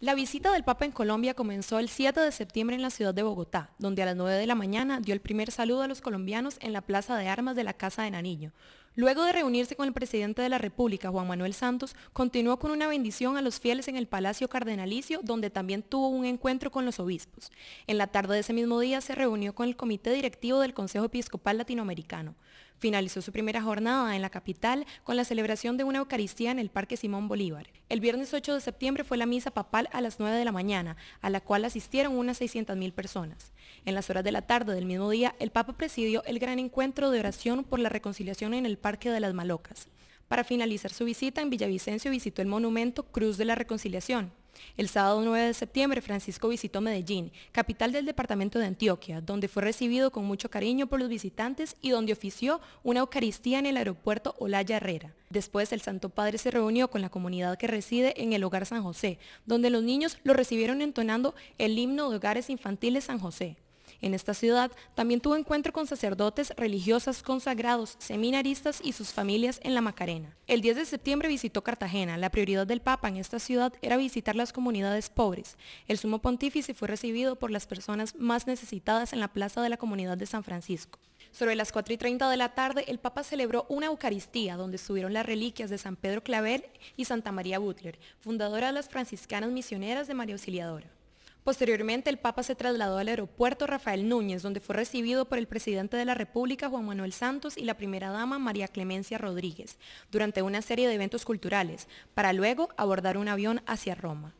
La visita del Papa en Colombia comenzó el 7 de septiembre en la ciudad de Bogotá, donde a las 9 de la mañana dio el primer saludo a los colombianos en la Plaza de Armas de la Casa de Naniño. Luego de reunirse con el presidente de la República, Juan Manuel Santos, continuó con una bendición a los fieles en el Palacio Cardenalicio, donde también tuvo un encuentro con los obispos. En la tarde de ese mismo día se reunió con el Comité Directivo del Consejo Episcopal Latinoamericano finalizó su primera jornada en la capital con la celebración de una Eucaristía en el Parque Simón Bolívar. El viernes 8 de septiembre fue la misa papal a las 9 de la mañana, a la cual asistieron unas 600.000 personas. En las horas de la tarde del mismo día, el Papa presidió el gran encuentro de oración por la reconciliación en el Parque de las Malocas. Para finalizar su visita en Villavicencio visitó el monumento Cruz de la Reconciliación, el sábado 9 de septiembre, Francisco visitó Medellín, capital del departamento de Antioquia, donde fue recibido con mucho cariño por los visitantes y donde ofició una Eucaristía en el aeropuerto Olaya Herrera. Después, el Santo Padre se reunió con la comunidad que reside en el Hogar San José, donde los niños lo recibieron entonando el himno de Hogares Infantiles San José. En esta ciudad también tuvo encuentro con sacerdotes, religiosas, consagrados, seminaristas y sus familias en la Macarena. El 10 de septiembre visitó Cartagena. La prioridad del Papa en esta ciudad era visitar las comunidades pobres. El sumo pontífice fue recibido por las personas más necesitadas en la plaza de la comunidad de San Francisco. Sobre las 4 y 30 de la tarde, el Papa celebró una Eucaristía donde estuvieron las reliquias de San Pedro Claver y Santa María Butler, fundadora de las franciscanas misioneras de María Auxiliadora. Posteriormente, el Papa se trasladó al aeropuerto Rafael Núñez, donde fue recibido por el presidente de la República, Juan Manuel Santos, y la primera dama, María Clemencia Rodríguez, durante una serie de eventos culturales, para luego abordar un avión hacia Roma.